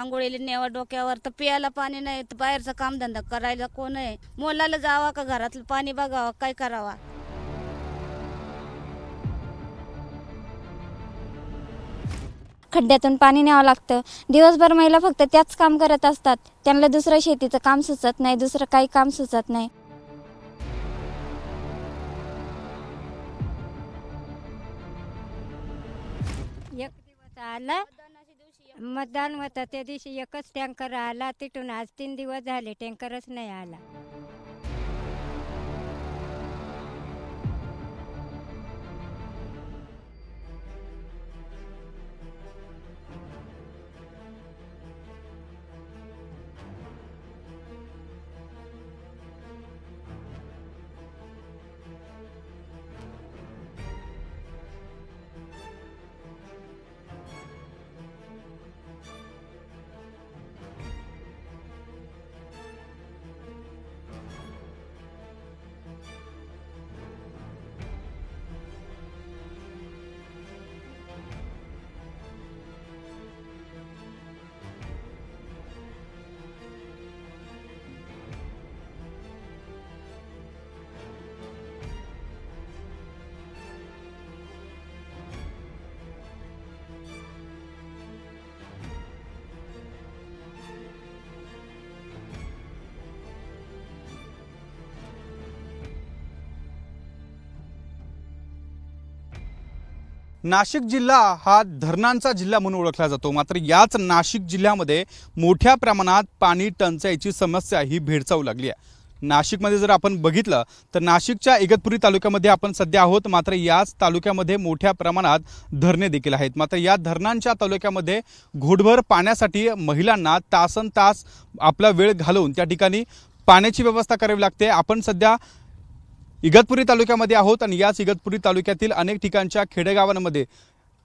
आंघोळीला नेवा डोक्यावर तर पियाला पाणी नाही तर बाहेरचा कामधंदा करायला कोण आहे मोलाला जावा का घरातलं पाणी बघावा काय करावा खड्ड्यातून पाणी न्यावं लागतं दिवसभर महिला फक्त त्याच काम करत असतात त्यांना दुसरं शेतीचं काम सुचत नाही दुसरं काही काम सुचत नाही एक दिवस आला मतदान होतं त्या दिवशी एकच टँकर आला तिथून आज तीन दिवस झाले टँकरच नाही आला नाशिक जिल्हा हा धरणांचा जिल्हा म्हणून ओळखला जातो मात्र याच नाशिक जिल्ह्यामध्ये मोठ्या प्रमाणात पाणी टंचाईची समस्या ही भेडसावू लागली आहे नाशिकमध्ये जर आपण बघितलं तर नाशिकच्या इगतपुरी तालुक्यामध्ये आपण सध्या आहोत मात्र याच तालुक्यामध्ये मोठ्या प्रमाणात धरणे देखील आहेत मात्र या धरणांच्या तालुक्यामध्ये घोडभर पाण्यासाठी महिलांना तासन तास आपला वेळ घालवून त्या ठिकाणी पाण्याची व्यवस्था करावी लागते आपण सध्या इगतपुरी तालुक्यामध्ये आहोत आणि याच इगतपुरी तालुक्यातील अनेक ठिकाणच्या खेडेगावांमध्ये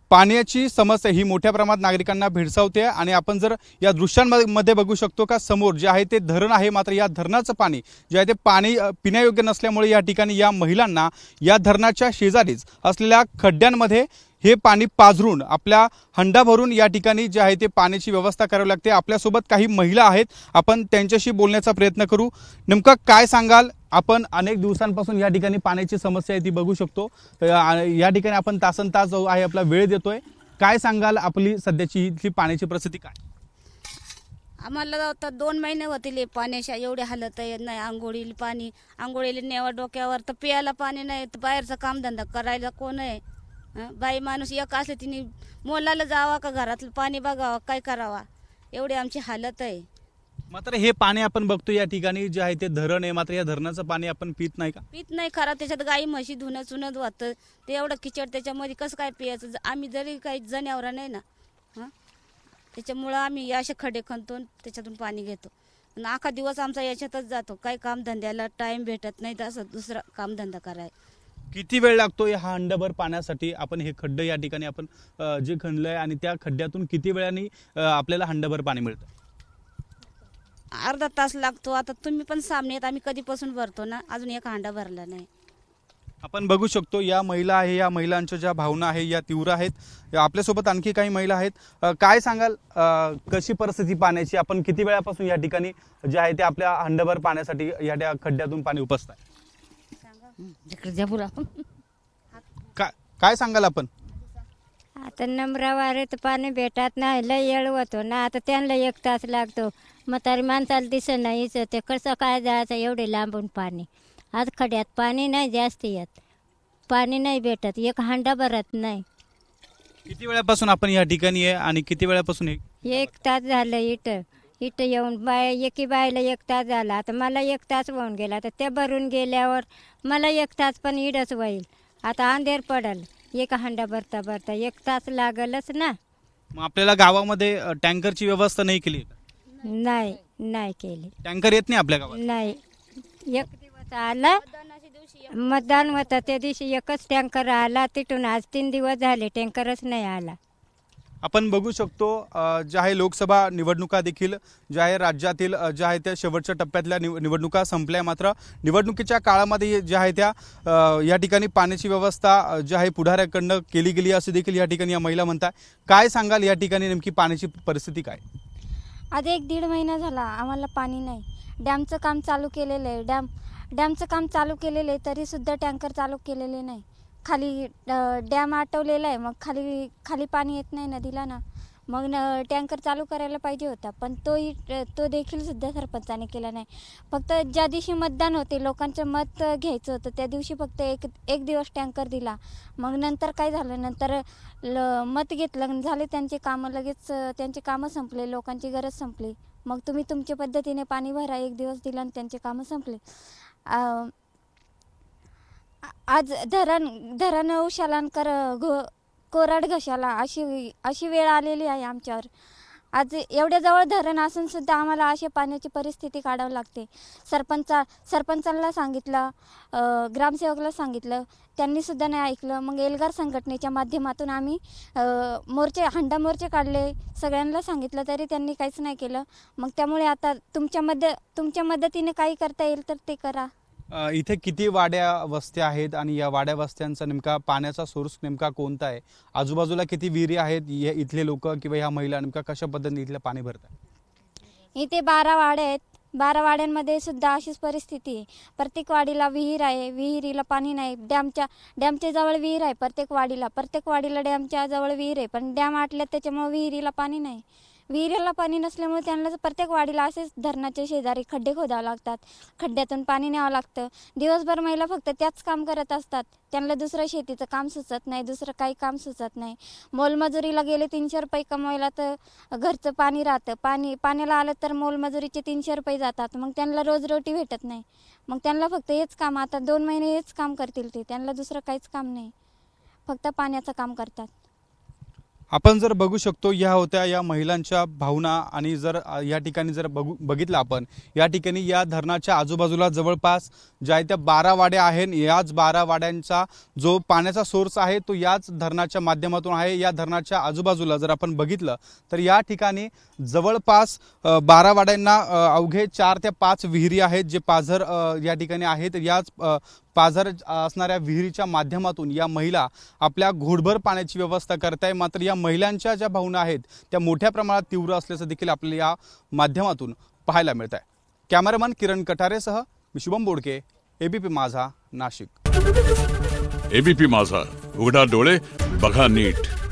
पाण्याची समस्या ही मोठ्या प्रमाणात नागरिकांना भेडसावते आणि आपण जर या दृश्यांमध्ये बघू शकतो का समोर जे आहे ते धरण आहे मात्र या धरणाचं पाणी जे आहे ते पाणी पिण्यायोग्य नसल्यामुळे या ठिकाणी या महिलांना या धरणाच्या शेजारीच असलेल्या खड्ड्यांमध्ये हे पाणी पाझरून आपल्या हंडा भरून या ठिकाणी जे आहे ते पाण्याची व्यवस्था करावी लागते आपल्यासोबत काही महिला आहेत आपण त्यांच्याशी बोलण्याचा प्रयत्न करू नेमकं काय सांगाल आपण अनेक दिवसांपासून या ठिकाणी पाण्याची समस्या आहे ती बघू शकतो या ठिकाणी आपण तासन तास आहे आपला वेळ देतोय काय सांगाल आपली सध्याची इथली पाण्याची परिस्थिती काय आम्हाला आता दोन महिने होतील पाण्याच्या एवढी हालत येत नाही आंघोळीला पाणी आंघोळीला नेवा डोक्यावर तर प्यायला पाणी नाही तर बाहेरचा कामधंदा करायला कोण आहे बाई माणूस एक असले तिने मोलाला जावा का घरातलं पाणी बघावा काय करावा एवढी आमची हालत आहे मात्र हे पाणी आपण बघतो या ठिकाणी जे आहे ते धरण आहे मात्र या धरणाचं पाणी आपण पित नाही का पित नाही खरा त्याच्यात गाई म्हशी धुणं चुनत वाहत ते एवढं किचड त्याच्यामध्ये कसं काय पियाचं आम्ही जरी काही जनावर नाही ना त्याच्यामुळं आम्ही असे खडे खणतो त्याच्यातून पाणी घेतो आणि आखा दिवस आमचा याच्यातच जातो काही कामधंद्याला टाइम भेटत नाही तर असं दुसरा कामधंदा कराय किती वेळ लागतो हा अंडभर पाण्यासाठी आपण हे खड्डे या ठिकाणी आपण जे खणलं आणि त्या खड्ड्यातून किती वेळाने आपल्याला हंडभर पाणी मिळतं अर्धा तास लागतो आता तुम्ही पण सामने येत आम्ही कधीपासून भरतो ना अजून एक हांडा भरला नाही आपण बघू शकतो या महिला आहे या महिलांच्या ज्या भावना आहे या तीव्र आहेत आपल्यासोबत आणखी काही महिला आहेत काय सांगाल कशी परिस्थिती पाण्याची आपण किती वेळापासून या ठिकाणी जे आहे ते आपल्या हंडभर पाण्यासाठी या त्या खड्ड्यातून पाणी उपसत आहे काय काय सांगाल आपण आता नंबरा तर पाणी भेटत नाही लय येळ होतो ना आता त्यांना एक तास लागतो तरी माणसाला दिसत नाहीच ते कसं काय जायचं एवढे लांबून पाणी आज खड्यात पाणी नाही जास्त येत पाणी नाही भेटत एक हांडा भरत नाही किती वेळापासून आपण या ठिकाणी आहे आणि किती वेळापासून एक तास झालं इथं इथं येऊन बाय एकी बायला एक तास झाला आता मला एक तास होऊन गेला तर ते भरून गेल्यावर मला एक तास पण इडच होईल आता अंधेर पडलं एक हांडा भरता भरता एक तास लागलच ना आपल्याला गावामध्ये टँकरची व्यवस्था नाही केली नाही नाही केली टँकर येत नाही आपल्या गावात नाही एक दिवस आला मतदान होतं त्या दिवशी एकच टँकर आला तिथून आज तीन दिवस झाले टँकरच नाही आला आपण बघू शकतो ज्या आहे लोकसभा निवडणुका देखील ज्या आहे राज्यातील ज्या आहे त्या शेवटच्या टप्प्यातल्या निव निवडणुका संपल्या मात्र निवडणुकीच्या काळामध्ये ज्या आहे त्या या ठिकाणी पाण्याची व्यवस्था ज्या आहे पुढाऱ्याकडनं केली गेली असं देखील या ठिकाणी या महिला म्हणतात काय सांगाल या ठिकाणी नेमकी पाण्याची परिस्थिती काय आधी एक दीड महिना झाला आम्हाला पाणी नाही डॅमचं काम चालू केलेलं आहे डॅम डॅमचं काम चालू केलेलं आहे तरीसुद्धा टँकर चालू केलेले नाही खाली डॅम आटवलेला आहे मग खाली खाली पाणी येत नाही नदीला ना मग न टँकर चालू करायला पाहिजे होता पण तोही तो देखील सुद्धा सरपंचाने केला नाही फक्त ज्या दिवशी मतदान होते लोकांचं मत घ्यायचं होतं त्या दिवशी फक्त एक एक दिवस टँकर दिला मग नंतर काय झालं नंतर ल मत घेतलं झाले त्यांचे कामं लगेच त्यांचे कामं संपले लोकांची गरज संपली मग तुम्ही तुमच्या पद्धतीने पाणी भरा एक दिवस दिला आणि त्यांचे कामं संपले आज धरण धरण उशालांकर घो कोराड घशाला अशी अशी वेळ आलेली आहे आमच्यावर आज एवढ्या जवळ धरण असून सुद्धा आम्हाला अशा पाण्याची परिस्थिती काढावी लागते सरपंचा सरपंचांना सांगितलं ग्रामसेवकला सांगितलं त्यांनी सुद्धा नाही ऐकलं मग एल्गार संघटनेच्या माध्यमातून आम्ही मोर्चे हंडा मोर्चे काढले सगळ्यांना सांगितलं तरी त्यांनी काहीच नाही केलं मग त्यामुळे आता तुमच्या मद तुमच्या मदतीने काही करता येईल तर ते करा इथे किती वाड्या वस्त्या आहेत आणि या वाड्या वस्त्यांचा नेमका पाण्याचा सोर्स नेमका कोणता आहे आजूबाजूला किती विहिरी आहेत इथले लोक किंवा ह्या महिला नेमका कशा पद्धतीने इथले पाणी भरतात इथे बारा वाड्या आहेत बारा वाड्यांमध्ये सुद्धा अशीच परिस्थिती आहे प्रत्येक वाडीला विहीर आहे विहिरीला पाणी नाही डॅमच्या डॅमच्या जवळ विहीर आहे प्रत्येक वाडीला प्रत्येक वाडीला डॅमच्या जवळ विहीर आहे पण डॅम आटल्यात त्याच्यामुळे विहिरीला पाणी नाही विहिरीला पाणी नसल्यामुळे त्यांना प्रत्येक वाडीला असेच धरणाचे शेजारी खड्डे खोदावे लागतात खड्ड्यातून पाणी न्यावं लागतं दिवसभर महिला फक्त त्याच काम करत असतात त्यांना दुसरं शेतीचं काम सुचत नाही दुसरं काही काम सुचत नाही मोलमजुरीला गेले तीनशे रुपये कमवायला तर घरचं पाणी राहतं पाणी पाण्याला आलं तर मोलमजुरीचे तीनशे रुपये जातात मग त्यांना रोज रोटी भेटत नाही मग त्यांना फक्त हेच काम आता दोन महिने हेच काम करतील ते त्यांना दुसरं काहीच काम नाही फक्त पाण्याचं काम करतात आपण जर बघू शकतो ह्या होत्या या महिलांच्या भावना आणि जर या ठिकाणी जर बघू बघितलं आपण या ठिकाणी या धरणाच्या आजूबाजूला जवळपास ज्या त्या बारा वाड्या आहेत याच बारा वाड्यांचा जो पाण्याचा सोर्स आहे तो याच धरणाच्या माध्यमातून आहे या धरणाच्या आजूबाजूला जर आपण बघितलं तर या ठिकाणी जवळपास बारा वाड्यांना अवघे चार ते पाच विहिरी आहेत जे पाझर या ठिकाणी आहेत याच पाझर असणाऱ्या विहिरीच्या माध्यमातून या महिला आपल्या घोडभर पाण्याची व्यवस्था करताय मात्र या महिलांच्या ज्या भावना आहेत त्या मोठ्या प्रमाणात तीव्र असल्याचं देखील आपल्याला या माध्यमातून पाहायला मिळत आहे कॅमेरामॅन किरण कटारेसह मी शुभम बोडके एबीपी माझा नाशिक एबीपी माझा उघडा डोळे बघा नीट